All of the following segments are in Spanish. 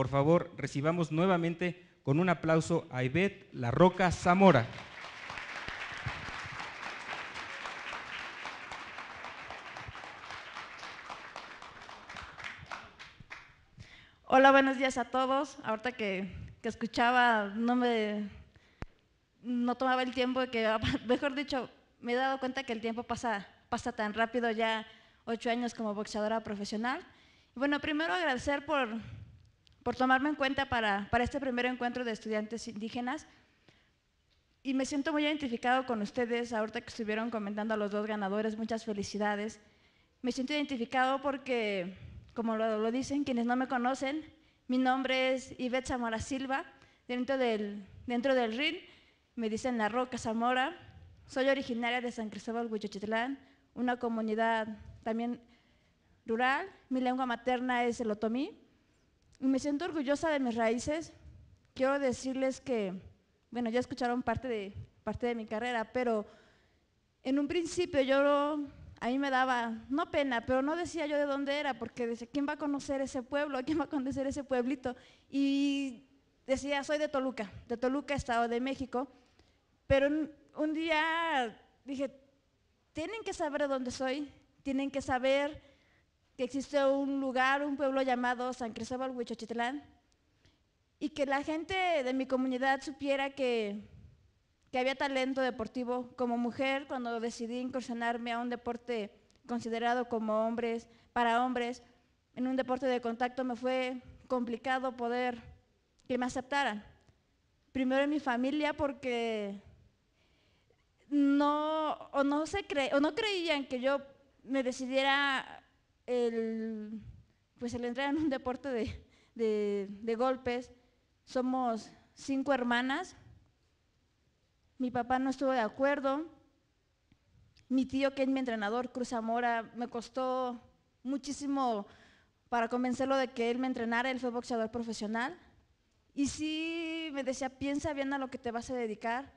por favor, recibamos nuevamente con un aplauso a Ivette La Roca Zamora. Hola, buenos días a todos. Ahorita que, escuchaba, no me no tomaba el tiempo, que mejor dicho, me he dado cuenta que el tiempo pasa, pasa tan rápido, ya ocho años como boxeadora profesional. Bueno, primero agradecer por por tomarme en cuenta para, este primer encuentro de estudiantes indígenas. Y me siento muy identificado con ustedes, ahorita que estuvieron comentando a los dos ganadores, muchas felicidades. Me siento identificado porque, como lo, dicen quienes no me conocen, mi nombre es Ivette Zamora Silva, dentro del, dentro del RIN me dicen La Roca Zamora, soy originaria de San Cristóbal Huichochitlán, una comunidad también rural, mi lengua materna es el otomí, me siento orgullosa de mis raíces. Quiero decirles que, bueno, ya escucharon parte de, parte de mi carrera, pero en un principio yo, a mí me daba, no pena, pero no decía yo de dónde era, porque decía, ¿quién va a conocer ese pueblo? ¿Quién va a conocer ese pueblito? Y decía, soy de Toluca, de Toluca, Estado de México. Pero un, día dije, tienen que saber dónde soy, tienen que saber que existe un lugar, un pueblo llamado San Cristóbal Huichochitlán, y que la gente de mi comunidad supiera que, había talento deportivo. Como mujer, cuando decidí incursionarme a un deporte considerado como hombres, para hombres, en un deporte de contacto me fue complicado poder que me aceptaran. Primero en mi familia porque no, no, se cre, o no creían que yo me decidiera el, pues el entrar en un deporte de, golpes. Somos cinco hermanas. Mi papá no estuvo de acuerdo. Mi tío, que es mi entrenador, Cruz Zamora, me costó muchísimo para convencerlo de que él me entrenara. Él fue boxeador profesional. Y sí me decía, piensa bien a lo que te vas a dedicar.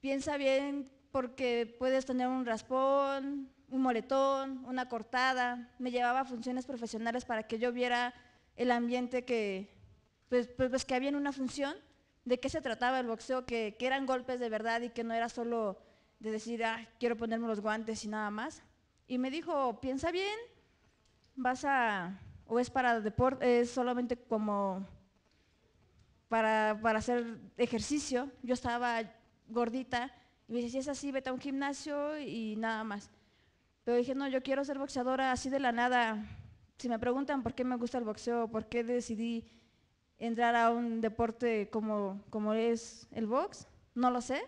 Piensa bien porque puedes tener un raspón, un moletón, una cortada, me llevaba a funciones profesionales para que yo viera el ambiente que, pues, pues, pues que había en una función, de qué se trataba el boxeo, que, eran golpes de verdad y que no era solo de decir, ah, quiero ponerme los guantes y nada más. Y me dijo, piensa bien, vas a, o es para deporte, es solamente como para, para hacer ejercicio. Yo estaba gordita, y me dice, si es así, vete a un gimnasio y nada más. Yo dije, no, yo quiero ser boxeadora así de la nada. Si me preguntan por qué me gusta el boxeo, por qué decidí entrar a un deporte como, como es el box, no lo sé.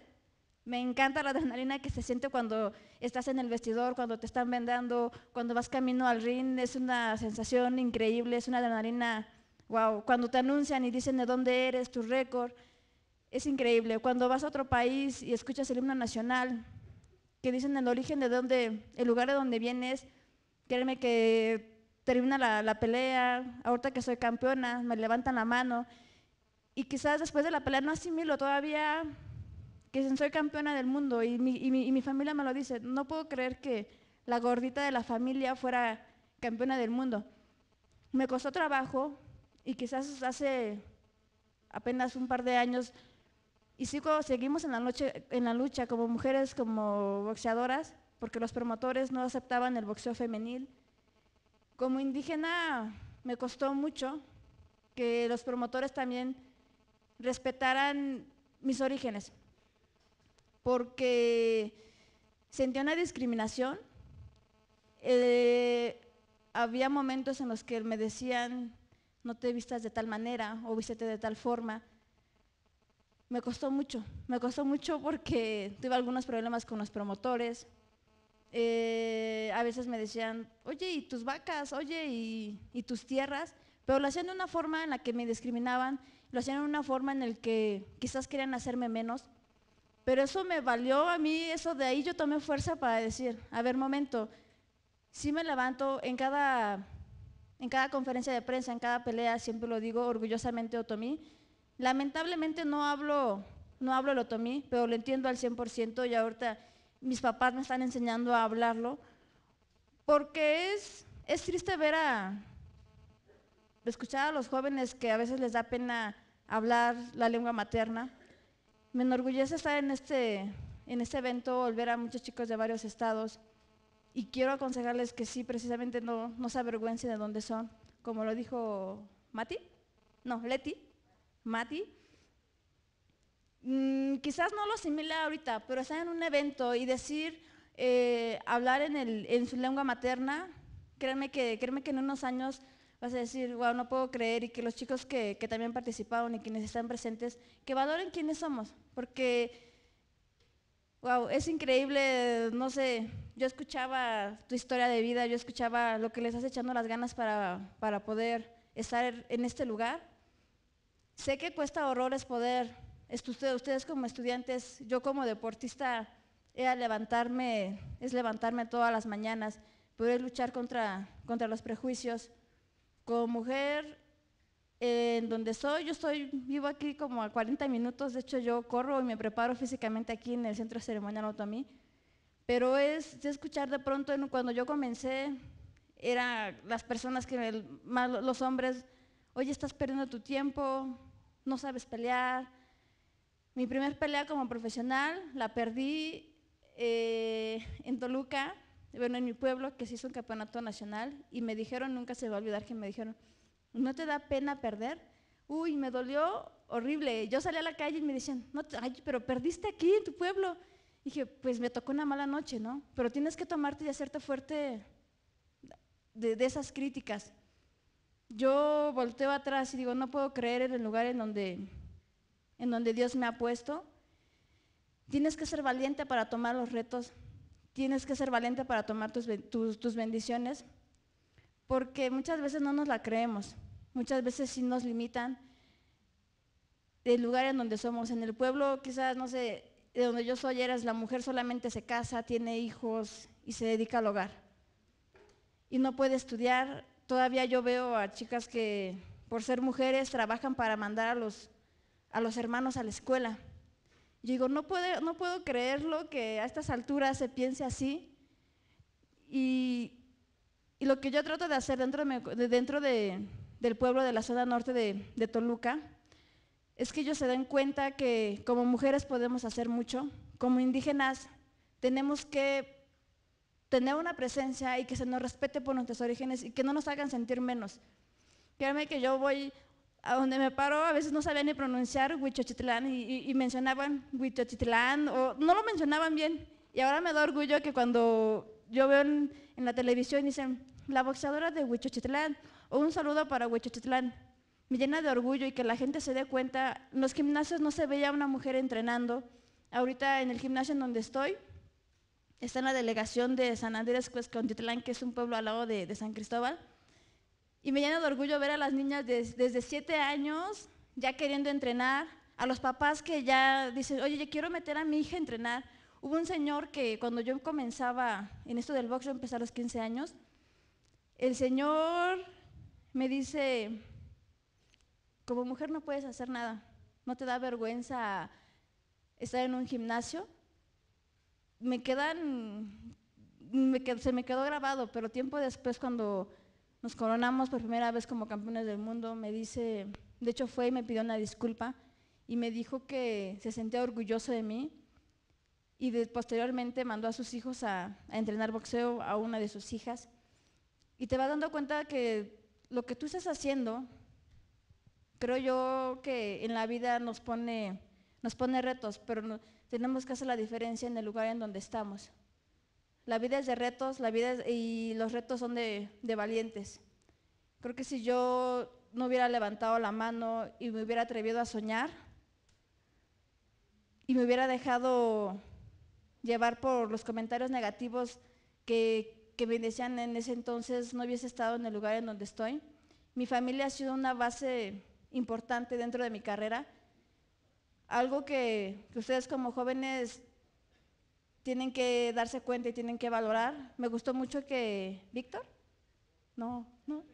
Me encanta la adrenalina que se siente cuando estás en el vestidor, cuando te están vendando, cuando vas camino al ring. Es una sensación increíble, es una adrenalina, wow. Cuando te anuncian y dicen de dónde eres, tu récord, es increíble. Cuando vas a otro país y escuchas el himno nacional, que dicen el origen de dónde, el lugar de donde vienes, créeme que termina la, pelea, ahorita que soy campeona, me levantan la mano, y quizás después de la pelea no asimilo todavía que soy campeona del mundo y mi, y mi, familia me lo dice, no puedo creer que la gordita de la familia fuera campeona del mundo. Me costó trabajo y quizás hace apenas un par de años y seguimos en la, lucha, en la lucha como mujeres, como boxeadoras, porque los promotores no aceptaban el boxeo femenil. Como indígena me costó mucho que los promotores también respetaran mis orígenes, porque sentía una discriminación. Eh, había momentos en los que me decían, no te vistas de tal manera o vístete de tal forma me costó mucho, me costó mucho porque tuve algunos problemas con los promotores. Eh, a veces me decían, oye, y tus vacas, oye, y, tus tierras, pero lo hacían de una forma en la que me discriminaban, lo hacían de una forma en la que quizás querían hacerme menos, pero eso me valió a mí, eso de ahí yo tomé fuerza para decir, a ver, momento, si me levanto en cada, en cada conferencia de prensa, en cada pelea, siempre lo digo orgullosamente, Otomí, Lamentablemente no hablo, no hablo el otomí, pero lo entiendo al 100% y ahorita mis papás me están enseñando a hablarlo, porque es, es triste ver a, escuchar a los jóvenes que a veces les da pena hablar la lengua materna. Me enorgullece estar en este, en este evento, volver a muchos chicos de varios estados y quiero aconsejarles que sí, precisamente no, no se avergüencen de dónde son. Como lo dijo Mati, no, Leti, Mati, mm, quizás no lo asimila ahorita, pero estar en un evento y decir, eh, hablar en, su lengua materna, créeme que, créeme que en unos años vas a decir, wow, no puedo creer, y que los chicos que, también participaron y quienes están presentes, que valoren quiénes somos, porque, wow, es increíble, no sé, yo escuchaba tu historia de vida, yo escuchaba lo que les has echando las ganas para poder estar en este lugar, Sé que cuesta horrores poder, ustedes como estudiantes, yo como deportista, levantarme, es levantarme todas las mañanas, poder luchar contra, contra los prejuicios. Como mujer, en donde soy, yo estoy, vivo aquí como a 40 minutos, de hecho yo corro y me preparo físicamente aquí en el Centro Ceremonial Otomí, pero es, escuchar de pronto, cuando yo comencé, eran las personas que, más los hombres, oye, estás perdiendo tu tiempo, no sabes pelear. Mi primer pelea como profesional la perdí eh, en Toluca, bueno, en mi pueblo, que se hizo un campeonato nacional, y me dijeron, nunca se va a olvidar que me dijeron, ¿no te da pena perder? Uy, me dolió horrible. Yo salí a la calle y me decían, no, pero perdiste aquí en tu pueblo. dije, pues me tocó una mala noche, ¿no? Pero tienes que tomarte y hacerte fuerte de, de esas críticas yo volteo atrás y digo, no puedo creer en el lugar en donde, en donde Dios me ha puesto. Tienes que ser valiente para tomar los retos, tienes que ser valiente para tomar tus, bendiciones, porque muchas veces no nos la creemos, muchas veces sí nos limitan el lugar en donde somos. En el pueblo quizás, no sé, de donde yo soy eres la mujer solamente se casa, tiene hijos y se dedica al hogar. Y no puede estudiar, todavía yo veo a chicas que por ser mujeres trabajan para mandar a los, a los hermanos a la escuela. Y digo, no, no puedo creerlo que a estas alturas se piense así. Y, lo que yo trato de hacer dentro, dentro del pueblo de la zona norte de, de Toluca es que ellos se den cuenta que como mujeres podemos hacer mucho, como indígenas tenemos que tener una presencia y que se nos respete por nuestros orígenes y que no nos hagan sentir menos. Créanme que yo voy a donde me paro, a veces no sabía ni pronunciar Huichochitlán y, y, mencionaban Huichochitlán o no lo mencionaban bien. Y ahora me da orgullo que cuando yo veo en, la televisión dicen la boxeadora de Huichochitlán o un saludo para Huichochitlán, me llena de orgullo y que la gente se dé cuenta. En los gimnasios no se veía una mujer entrenando. Ahorita en el gimnasio en donde estoy, está en la delegación de San Andrés Cuescontitlán, que es un pueblo al lado de, San Cristóbal. Y me llena de orgullo ver a las niñas desde siete años ya queriendo entrenar, a los papás que ya dicen, oye, yo quiero meter a mi hija a entrenar. Hubo un señor que cuando yo comenzaba en esto del boxeo, yo a los 15 años, el señor me dice, como mujer no puedes hacer nada, no te da vergüenza estar en un gimnasio, me quedan, me se me quedó grabado, pero tiempo después cuando nos coronamos por primera vez como campeones del mundo, me dice, de hecho fue y me pidió una disculpa y me dijo que se sentía orgulloso de mí y posteriormente mandó a sus hijos a, entrenar boxeo a una de sus hijas y te va dando cuenta que lo que tú estás haciendo, creo yo que en la vida nos pone nos pone retos, pero tenemos que hacer la diferencia en el lugar en donde estamos. La vida es de retos, la vida y los retos son de, valientes. Creo que si yo no hubiera levantado la mano y me hubiera atrevido a soñar y me hubiera dejado llevar por los comentarios negativos que me decían en ese entonces, no hubiese estado en el lugar en donde estoy. Mi familia ha sido una base importante dentro de mi carrera algo que, ustedes como jóvenes tienen que darse cuenta y tienen que valorar. Me gustó mucho que Víctor, no, no,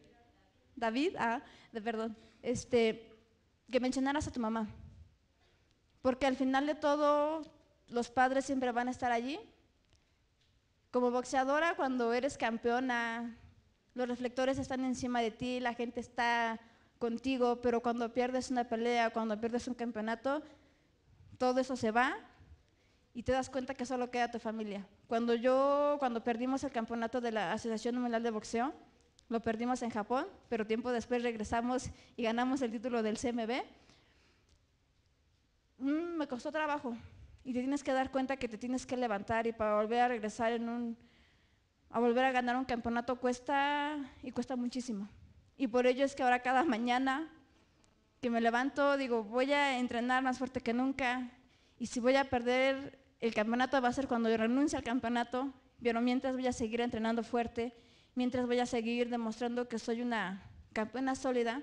David, ah, de, perdón, este, que mencionaras a tu mamá, porque al final de todo los padres siempre van a estar allí. Como boxeadora, cuando eres campeona, los reflectores están encima de ti, la gente está contigo, pero cuando pierdes una pelea, cuando pierdes un campeonato, todo eso se va y te das cuenta que solo queda tu familia. Cuando yo, cuando perdimos el campeonato de la Asociación Mundial de Boxeo, lo perdimos en Japón, pero tiempo después regresamos y ganamos el título del CMB. Mm, me costó trabajo y te tienes que dar cuenta que te tienes que levantar y para volver a regresar en un, a volver a ganar un campeonato cuesta y cuesta muchísimo. Y por ello es que ahora cada mañana que me levanto, digo, voy a entrenar más fuerte que nunca y si voy a perder el campeonato va a ser cuando yo renuncie al campeonato, pero mientras voy a seguir entrenando fuerte, mientras voy a seguir demostrando que soy una campeona sólida.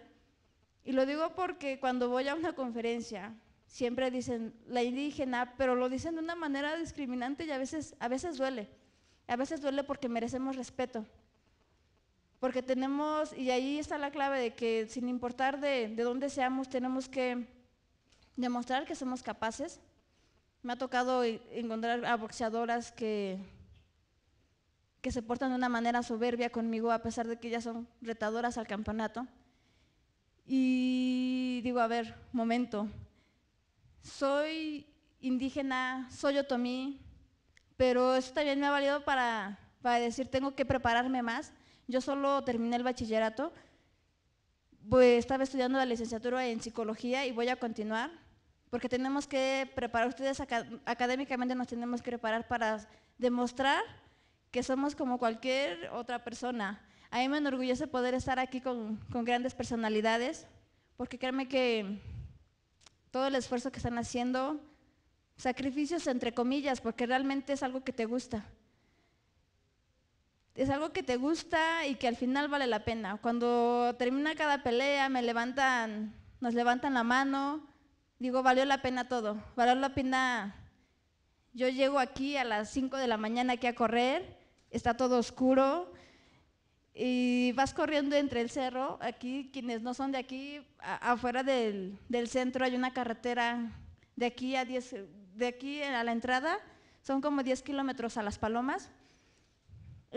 Y lo digo porque cuando voy a una conferencia siempre dicen la indígena, pero lo dicen de una manera discriminante y a veces, a veces duele. A veces duele porque merecemos respeto porque tenemos, y ahí está la clave de que sin importar de, de dónde seamos, tenemos que demostrar que somos capaces. Me ha tocado e, encontrar a boxeadoras que, que se portan de una manera soberbia conmigo, a pesar de que ya son retadoras al campeonato. Y digo, a ver, momento, soy indígena, soy otomí, pero eso también me ha valido para, para decir, tengo que prepararme más yo solo terminé el bachillerato, estaba estudiando la licenciatura en psicología y voy a continuar, porque tenemos que preparar, ustedes académicamente nos tenemos que preparar para demostrar que somos como cualquier otra persona. A mí me enorgullece poder estar aquí con, con grandes personalidades, porque créanme que todo el esfuerzo que están haciendo, sacrificios entre comillas, porque realmente es algo que te gusta es algo que te gusta y que al final vale la pena. Cuando termina cada pelea, me levantan, nos levantan la mano, digo, valió la pena todo, valió la pena. Yo llego aquí a las 5 de la mañana aquí a correr, está todo oscuro y vas corriendo entre el cerro, aquí quienes no son de aquí, afuera del, del, centro hay una carretera de aquí a 10, de aquí a la entrada, son como 10 kilómetros a Las Palomas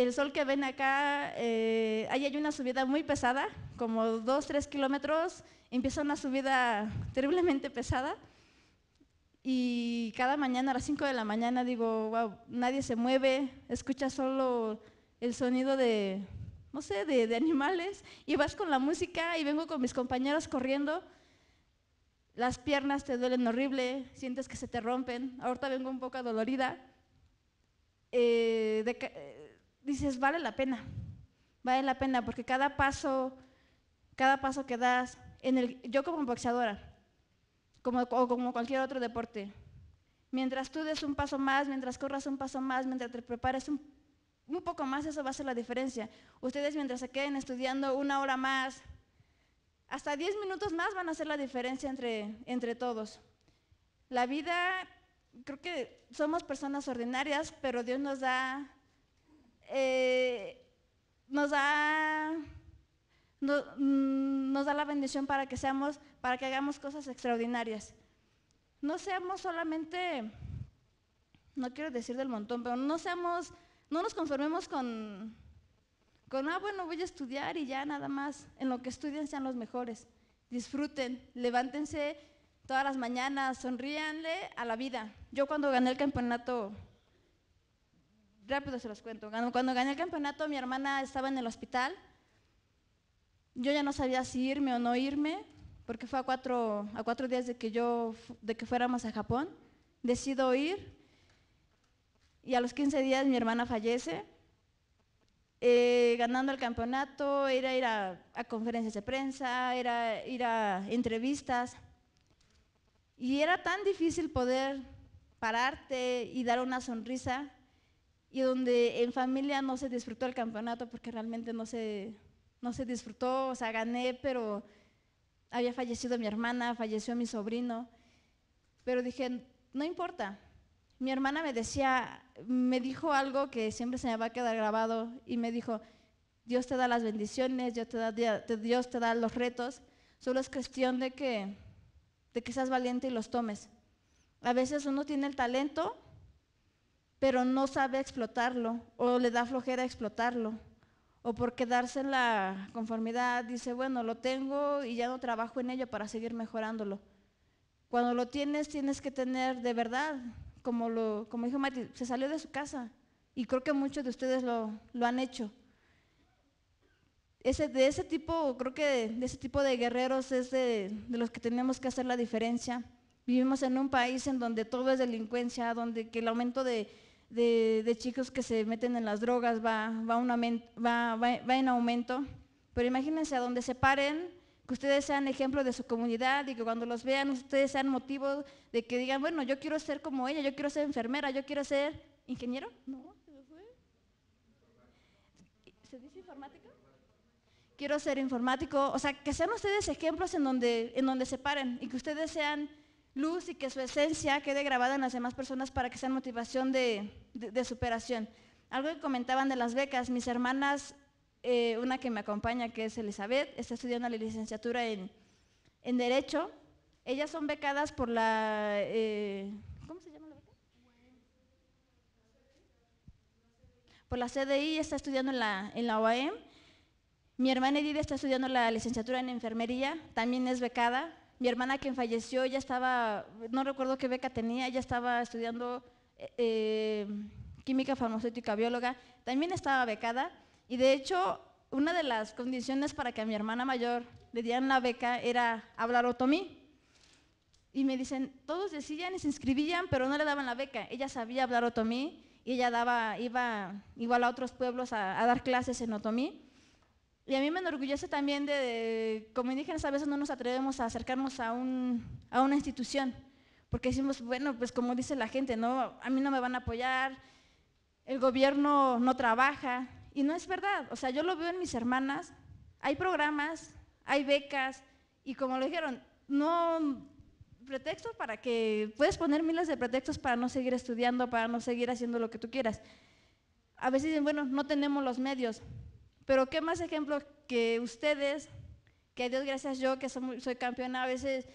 el sol que ven acá, eh, ahí hay una subida muy pesada, como dos tres kilómetros, empieza una subida terriblemente pesada. Y cada mañana a las 5 de la mañana digo, wow, nadie se mueve, escucha solo el sonido de, no sé, de, animales. Y vas con la música y vengo con mis compañeros corriendo. Las piernas te duelen horrible, sientes que se te rompen. Ahorita vengo un poco dolorida eh, dices, vale la pena, vale la pena, porque cada paso, cada paso que das, en el, yo como boxeadora, como, o como cualquier otro deporte, mientras tú des un paso más, mientras corras un paso más, mientras te prepares un, un poco más, eso va a ser la diferencia. Ustedes mientras se queden estudiando una hora más, hasta 10 minutos más van a hacer la diferencia entre, entre todos. La vida, creo que somos personas ordinarias, pero Dios nos da eh, nos da mm, nos da la bendición para que seamos, para que hagamos cosas extraordinarias. No seamos solamente, no quiero decir del montón, pero no seamos, no nos conformemos con, con, ah, bueno, voy a estudiar y ya nada más. En lo que estudien sean los mejores. Disfruten, levántense todas las mañanas, sonríanle a la vida. Yo cuando gané el campeonato rápido se los cuento. Cuando, gané el campeonato, mi hermana estaba en el hospital. Yo ya no sabía si irme o no irme, porque fue a cuatro, a cuatro días de que, yo, de que fuéramos a Japón. Decido ir y a los 15 días mi hermana fallece. Eh, ganando el campeonato, era ir a, a, conferencias de prensa, era ir a entrevistas. Y era tan difícil poder pararte y dar una sonrisa y donde en familia no se disfrutó el campeonato porque realmente no se, no se disfrutó, o sea, gané, pero había fallecido mi hermana, falleció mi sobrino, pero dije, no importa. Mi hermana me decía, me dijo algo que siempre se me va a quedar grabado y me dijo, Dios te da las bendiciones, Dios te da, Dios te da los retos, solo es cuestión de que, de que seas valiente y los tomes. A veces uno tiene el talento, pero no sabe explotarlo o le da flojera explotarlo. O por quedarse en la conformidad dice, bueno, lo tengo y ya no trabajo en ello para seguir mejorándolo. Cuando lo tienes, tienes que tener de verdad, como, lo, como dijo Mati, se salió de su casa y creo que muchos de ustedes lo, lo han hecho. Ese, de ese tipo, creo que de, ese tipo de guerreros es de, de, los que tenemos que hacer la diferencia. Vivimos en un país en donde todo es delincuencia, donde que el aumento de, de, chicos que se meten en las drogas va, va, en aumento, pero imagínense a donde se paren, que ustedes sean ejemplo de su comunidad y que cuando los vean ustedes sean motivo de que digan, bueno, yo quiero ser como ella, yo quiero ser enfermera, yo quiero ser ingeniero. No, ¿Se dice informático? Quiero ser informático, o sea, que sean ustedes ejemplos en donde, en donde se paren y que ustedes sean luz y que su esencia quede grabada en las demás personas para que sean motivación de, superación. Algo que comentaban de las becas, mis hermanas, eh, una que me acompaña que es Elizabeth, está estudiando la licenciatura en, Derecho, ellas son becadas por la, eh, ¿cómo se llama la beca? Por la CDI, está estudiando en la, en la OAM. Mi hermana Edith está estudiando la licenciatura en enfermería, también es becada, mi hermana quien falleció ya estaba, no recuerdo qué beca tenía, ella estaba estudiando eh, eh, química farmacéutica bióloga, también estaba becada y de hecho una de las condiciones para que a mi hermana mayor le dieran la beca era hablar otomí. Y me dicen, todos decían y se inscribían, pero no le daban la beca. Ella sabía hablar otomí y ella daba, iba igual a otros pueblos a dar clases en otomí. Y a mí me enorgullece también de, como indígenas a veces no nos atrevemos a acercarnos a, un, a una institución, porque decimos, bueno, pues como dice la gente, no, a mí no me van a apoyar, el gobierno no trabaja, y no es verdad, o sea, yo lo veo en mis hermanas, hay programas, hay becas, y como lo dijeron, no pretextos para que, puedes poner miles de pretextos para no seguir estudiando, para no seguir haciendo lo que tú quieras. A veces dicen, bueno, no tenemos los medios, pero qué más ejemplo que ustedes, que Dios gracias yo, que soy, campeona a veces,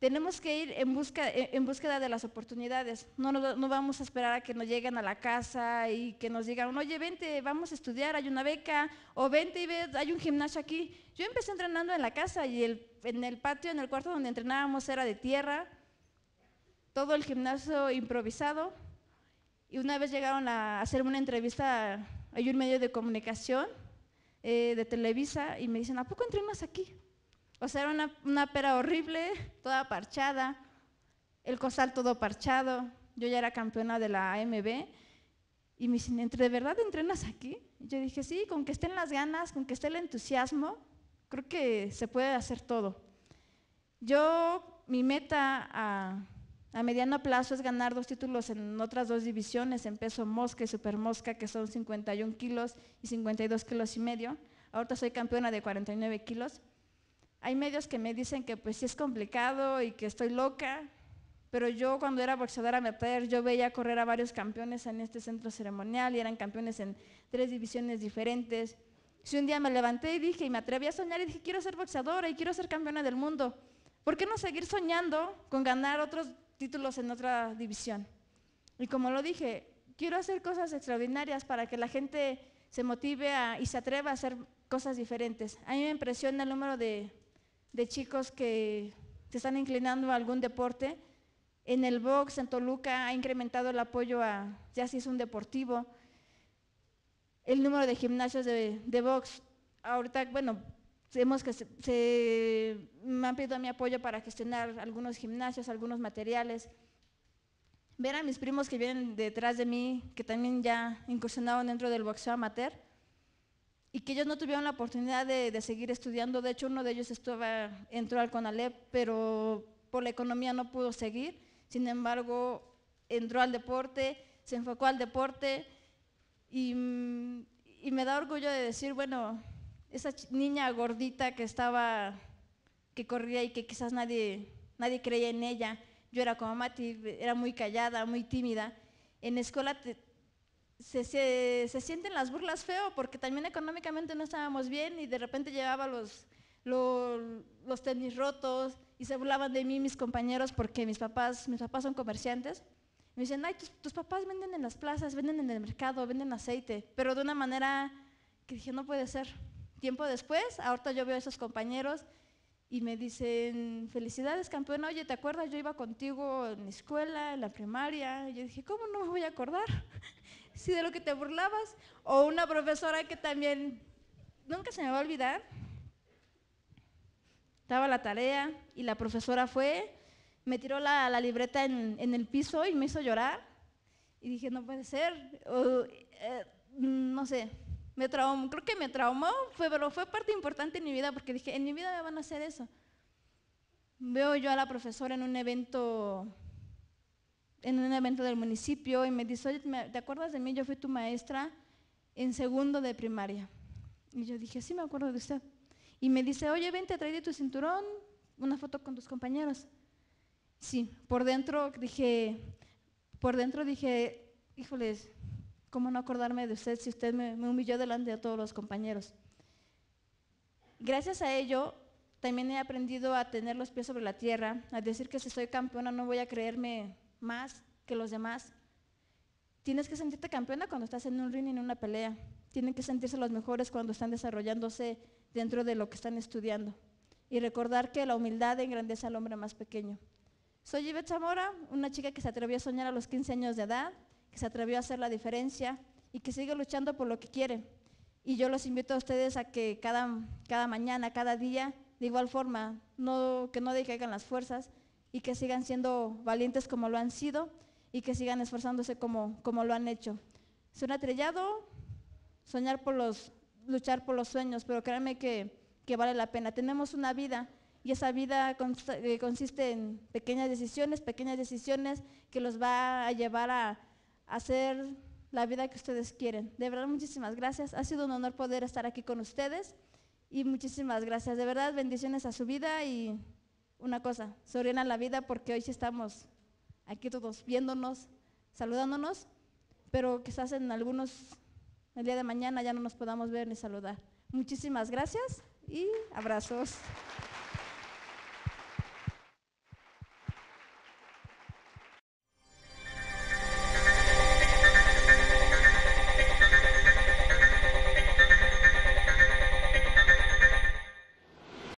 tenemos que ir en, busca, en búsqueda de las oportunidades. No, no, vamos a esperar a que nos lleguen a la casa y que nos digan, oye, vente, vamos a estudiar, hay una beca, o vente y ve, hay un gimnasio aquí. Yo empecé entrenando en la casa y en el patio, en el cuarto donde entrenábamos era de tierra, todo el gimnasio improvisado. Y una vez llegaron a hacer una entrevista hay un medio de comunicación eh, de Televisa y me dicen, ¿a poco entré aquí? O sea, era una, una pera horrible, toda parchada, el cosal todo parchado, yo ya era campeona de la AMB y me dicen, de verdad entrenas aquí? yo dije, sí, con que estén las ganas, con que esté el entusiasmo, creo que se puede hacer todo. Yo, mi meta a a mediano plazo es ganar dos títulos en otras dos divisiones, en peso mosca y super mosca, que son 51 kilos y 52 kilos y medio. Ahorita soy campeona de 49 kilos. Hay medios que me dicen que pues sí es complicado y que estoy loca, pero yo cuando era boxeadora yo veía correr a varios campeones en este centro ceremonial y eran campeones en tres divisiones diferentes. Si un día me levanté y dije, y me atreví a soñar y dije, quiero ser boxeadora y quiero ser campeona del mundo, ¿por qué no seguir soñando con ganar otros títulos en otra división. Y como lo dije, quiero hacer cosas extraordinarias para que la gente se motive y se atreva a hacer cosas diferentes. A mí me impresiona el número de, chicos que se están inclinando a algún deporte. En el box, en Toluca, ha incrementado el apoyo a, ya si es un deportivo, el número de gimnasios de, de box. Ahorita, bueno, Hemos que se, me han pedido mi apoyo para gestionar algunos gimnasios, algunos materiales. Ver a mis primos que vienen detrás de mí, que también ya incursionaban dentro del boxeo amateur, y que ellos no tuvieron la oportunidad de, de seguir estudiando. De hecho, uno de ellos entró al CONALEP, pero por la economía no pudo seguir. Sin embargo, entró al deporte, se enfocó al deporte, y, y me da orgullo de decir, bueno, esa niña gordita que estaba, que corría y que quizás nadie, nadie creía en ella. Yo era como Mati, era muy callada, muy tímida. En escuela se, se, se, sienten las burlas feo porque también económicamente no estábamos bien y de repente llevaba los, los, los tenis rotos y se burlaban de mí mis compañeros porque mis papás, mis papás son comerciantes. Me dicen, ay, tus, tus, papás venden en las plazas, venden en el mercado, venden aceite, pero de una manera que dije, no puede ser tiempo después, ahorita yo veo a esos compañeros y me dicen, felicidades campeona, oye, ¿te acuerdas? Yo iba contigo en la escuela, en la primaria. Y yo dije, ¿cómo no me voy a acordar? Sí, de lo que te burlabas. O una profesora que también, nunca se me va a olvidar, estaba la tarea y la profesora fue, me tiró la, libreta en, el piso y me hizo llorar. Y dije, no puede ser. Eh, no sé, me traumó, creo que me traumó, fue, pero fue parte importante en mi vida porque dije, en mi vida me van a hacer eso. Veo yo a la profesora en un evento, en un evento del municipio y me dice, oye, ¿te acuerdas de mí? Yo fui tu maestra en segundo de primaria. Y yo dije, sí, me acuerdo de usted. Y me dice, oye, vente, traí de tu cinturón una foto con tus compañeros. Sí, por dentro dije, por dentro dije, híjoles, ¿Cómo no acordarme de usted si usted me, humilló delante de todos los compañeros? Gracias a ello, también he aprendido a tener los pies sobre la tierra, a decir que si soy campeona no voy a creerme más que los demás. Tienes que sentirte campeona cuando estás en un ring, en una pelea. Tienen que sentirse los mejores cuando están desarrollándose dentro de lo que están estudiando. Y recordar que la humildad engrandece al hombre más pequeño. Soy Yvette Zamora, una chica que se atrevió a soñar a los 15 años de edad, que se atrevió a hacer la diferencia y que sigue luchando por lo que quiere. Y yo los invito a ustedes a que cada, cada mañana, cada día, de igual forma, no, que no decaigan las fuerzas y que sigan siendo valientes como lo han sido y que sigan esforzándose como, como lo han hecho. Suena atrellado, soñar por los, luchar por los sueños, pero créanme que, que vale la pena. Tenemos una vida y esa vida eh, consiste en pequeñas decisiones, pequeñas decisiones que los va a llevar a, hacer la vida que ustedes quieren. De verdad, muchísimas gracias. Ha sido un honor poder estar aquí con ustedes y muchísimas gracias. De verdad, bendiciones a su vida y una cosa, se la vida porque hoy sí estamos aquí todos viéndonos, saludándonos, pero quizás en algunos, el día de mañana ya no nos podamos ver ni saludar. Muchísimas gracias y abrazos.